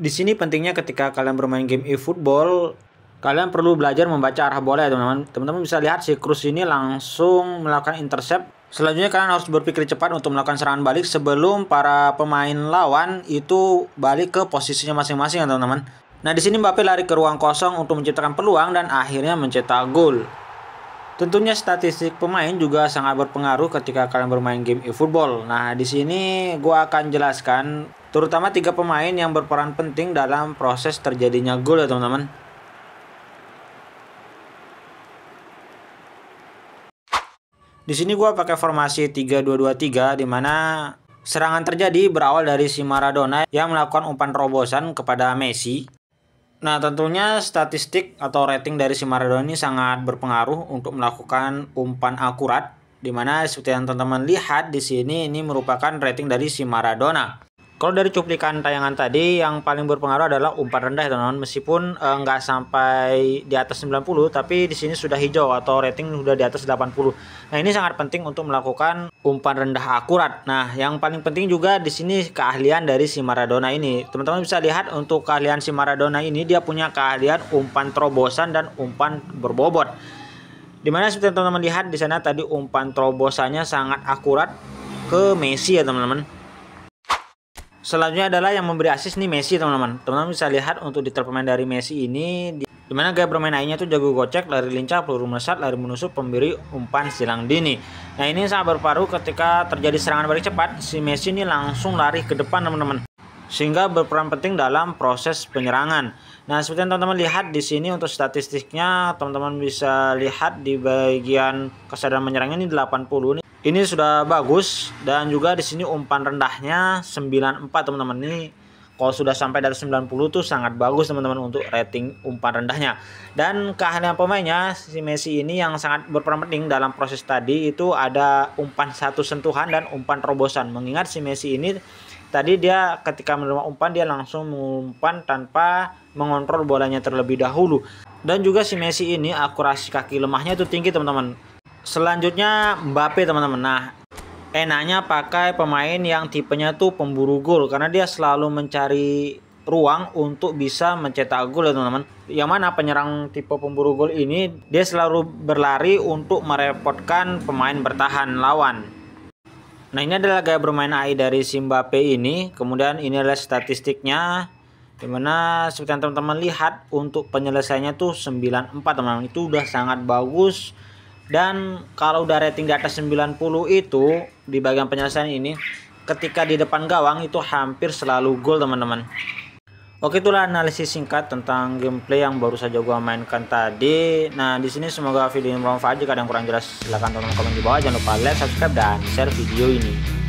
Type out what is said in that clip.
di sini pentingnya ketika kalian bermain game eFootball, kalian perlu belajar membaca arah bola ya teman-teman. Teman-teman bisa lihat si Cruz ini langsung melakukan intercept. Selanjutnya kalian harus berpikir cepat untuk melakukan serangan balik sebelum para pemain lawan itu balik ke posisinya masing-masing ya teman-teman. Nah di sini Mbappe lari ke ruang kosong untuk menciptakan peluang dan akhirnya mencetak gol. Tentunya statistik pemain juga sangat berpengaruh ketika kalian bermain game eFootball. Nah, di sini gua akan jelaskan terutama tiga pemain yang berperan penting dalam proses terjadinya gol ya teman-teman. Di sini gue pakai formasi 3-2-2-3 di mana serangan terjadi berawal dari si Maradona yang melakukan umpan terobosan kepada Messi. Nah tentunya statistik atau rating dari si Maradona ini sangat berpengaruh untuk melakukan umpan akurat di mana seperti yang teman-teman lihat di sini ini merupakan rating dari si Maradona. Kalau dari cuplikan tayangan tadi yang paling berpengaruh adalah umpan rendah teman-teman meskipun eh, nggak eh, sampai di atas 90 tapi di sini sudah hijau atau rating sudah di atas 80. Nah, ini sangat penting untuk melakukan umpan rendah akurat. Nah, yang paling penting juga di sini keahlian dari si Maradona ini. Teman-teman bisa lihat untuk keahlian si Maradona ini dia punya keahlian umpan terobosan dan umpan berbobot. Dimana seperti teman-teman lihat di sana tadi umpan terobosannya sangat akurat ke Messi ya teman-teman Selanjutnya adalah yang memberi assist nih Messi teman-teman. Teman-teman bisa lihat untuk di pemain dari Messi ini di dimana gaya bermain lainnya itu jago gocek, lari lincah, peluru melesat, lari menusuk, pemberi umpan silang dini. Nah ini sangat berparu ketika terjadi serangan balik cepat, si Messi ini langsung lari ke depan teman-teman. Sehingga berperan penting dalam proses penyerangan. Nah seperti yang teman-teman lihat di sini untuk statistiknya, teman-teman bisa lihat di bagian kesadaran menyerangnya ini 80 nih ini sudah bagus dan juga di sini umpan rendahnya 94 teman-teman ini kalau sudah sampai dari 90 tuh sangat bagus teman-teman untuk rating umpan rendahnya dan keahlian pemainnya si Messi ini yang sangat berperan penting dalam proses tadi itu ada umpan satu sentuhan dan umpan terobosan mengingat si Messi ini tadi dia ketika menerima umpan dia langsung mengumpan tanpa mengontrol bolanya terlebih dahulu dan juga si Messi ini akurasi kaki lemahnya itu tinggi teman-teman Selanjutnya Mbappe teman-teman. Nah, enaknya pakai pemain yang tipenya tuh pemburu gol karena dia selalu mencari ruang untuk bisa mencetak gol ya teman-teman. Yang mana penyerang tipe pemburu gol ini dia selalu berlari untuk merepotkan pemain bertahan lawan. Nah ini adalah gaya bermain AI dari mbappe ini. Kemudian ini adalah statistiknya. Dimana seperti yang teman-teman lihat untuk penyelesaiannya tuh 94 teman-teman. Itu udah sangat bagus dan kalau udah rating di atas 90 itu di bagian penyelesaian ini ketika di depan gawang itu hampir selalu gol teman-teman. Oke itulah analisis singkat tentang gameplay yang baru saja gua mainkan tadi. Nah di sini semoga video ini bermanfaat. Jika ada yang kurang jelas silahkan tonton komen di bawah. Jangan lupa like, subscribe dan share video ini.